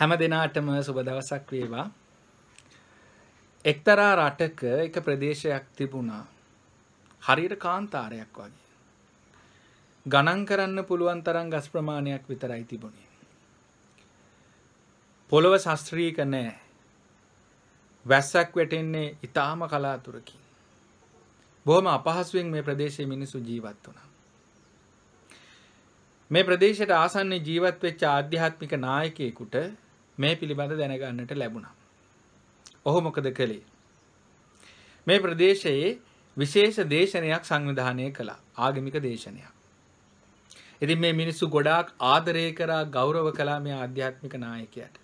හැම දෙනාටම සුබ දවසක් වේවා එක්තරා රටක එක ප්‍රදේශයක් තිබුණා හරියට කාන්තාරයක් වගේ ගණන් කරන්න පුළුවන් තරම් ගස් ප්‍රමාණයක් විතරයි තිබුණේ පොළොව ශස්ත්‍රීක නෑ වැස්සක් වැටෙන්නේ ඉතාම කලාතුරකින්. බොහොම අපහසුවෙන් මේ ප්‍රදේශයේ මිනිසු ජීවත් වුණා. මේ ප්‍රදේශයට ආසන්න ජීවත් වෙච්ච ආධ්‍යාත්මික නායකයෙකුට මේ පිළිබඳ දැනගන්නට ලැබුණා. ඔහු මොකද කළේ? මේ ප්‍රදේශයේ විශේෂ දේශනයක් සංවිධානය කළා. ආගමික දේශනයක්. ඉතින් මේ මිනිස්සු ගොඩාක් ආදරය කරා ගෞරව කළා මේ ආධ්‍යාත්මික නායකයාට.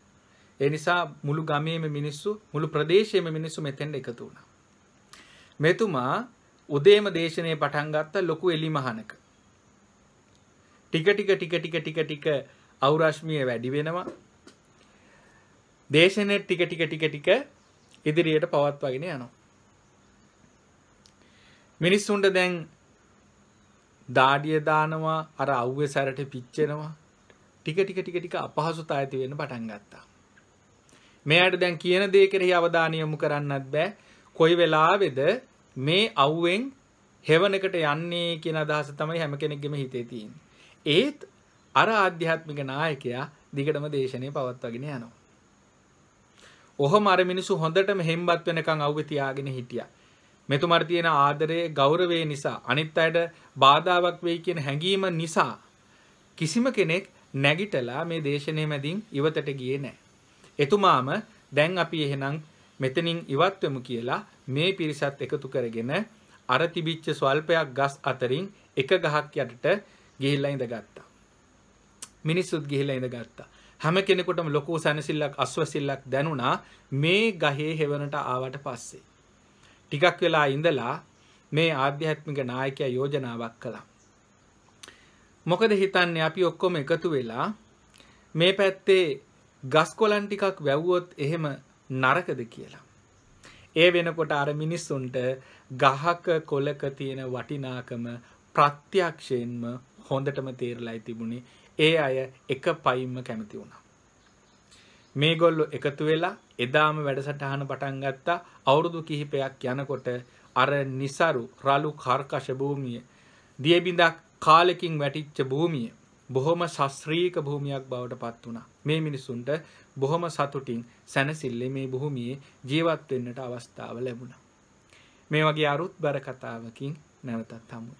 ඒ නිසා මුළු ගමේම මිනිස්සු මුළු ප්‍රදේශයේම මිනිස්සු මෙතෙන්ට එකතු වුණා. මෙතුමා උදේම දේශනේ පටන් ගත්ත ලොකු එලිමහනක. ටික ටික ටික ටික ටික ටික අවුරශ්මිය වැඩි වෙනවා. දේශනය ටික ටික ටික ටික ඉදිරියට පවත්වාගෙන යනවා. මිනිස්සුන්ට දැන් දාඩිය දානවා අර අව්වේ සැරට පිච්චෙනවා ටික ටික ටික ටික අපහසුතා ඇති වෙන්න පටන් ගත්තා. මෙයාට දැන් කියන දේ කෙරෙහි අවධානය යොමු කරන්නත් බෑ. කොයි වෙලාවෙද මේ අව්වෙන් හෙවනකට යන්නේ කියන අදහස තමයි හැම කෙනෙක්ගෙම හිතේ තියෙන්නේ. ඒත් අර ආධ්‍යාත්මික නායකයා දිගටම දේශනය පවත්වාගෙන යනවා. ඔහම අර මිනිස්සු හොඳටම හෙම්බත් වෙනකන් අවුවේ තියාගෙන හිටියා. මෙතුමාට තියෙන ආදරයේ ගෞරවය නිසා අනිත් අයට බාධාවක් වෙයි කියන හැඟීම නිසා කිසිම කෙනෙක් නැගිටලා මේ දේශනේ මැදින් ඉවතට ගියේ නැහැ. එතුමාම දැන් අපි එහෙනම් මෙතනින් ඉවත් වෙමු කියලා මේ පිරිසත් එකතු කරගෙන අර තිබිච්ච ස්වල්පයක් ගස් අතරින් එක ගහක් යටට ගිහිල්ලා ඉඳගත්තා. මිනිස්සුත් ගිහිල්ලා ඉඳගත්තා. හැම කෙනෙකුටම ලොකු සැනසිල්ලක් අස්වසිල්ලක් දැනුණා මේ ගහේ හෙවනට ආවට පස්සේ. ටිකක් වෙලා ඉඳලා මේ ආධ්‍යාත්මික නායකයා යෝජනාවක් කළා. මොකද හිතන්නේ අපි ඔක්කොම එකතු වෙලා මේ පැත්තේ ගස් කොලන් ටිකක් වැව්වොත් එහෙම නරකද කියලා. ඒ වෙනකොට අර මිනිස්සුන්ට ගහක කොලක තියෙන වටිනාකම ප්‍රත්‍යක්ෂයෙන්ම හොඳටම තේරලයි තිබුණේ ඒ අය එක පයිම්ම කැමති වුණා. මේගොල්ලෝ එකතු වෙලා එදාම වැඩසටහන පටන් ගත්තා අවුරුදු කිහිපයක් යනකොට අර નિසරු රළු කාර්කශ භූමිය දියබිඳක් කාලෙකින් වැටිච්ච භූමිය බොහොම ශස්ත්‍රීක භූමියක් බවට පත් වුණා. මේ මිනිසුන්ට බොහොම සතුටින් සැනසille මේ භූමියේ ජීවත් වෙන්නට අවස්ථාව ලැබුණා. මේ වගේ අරුත්බර කතාවකින් නැවතත් හමු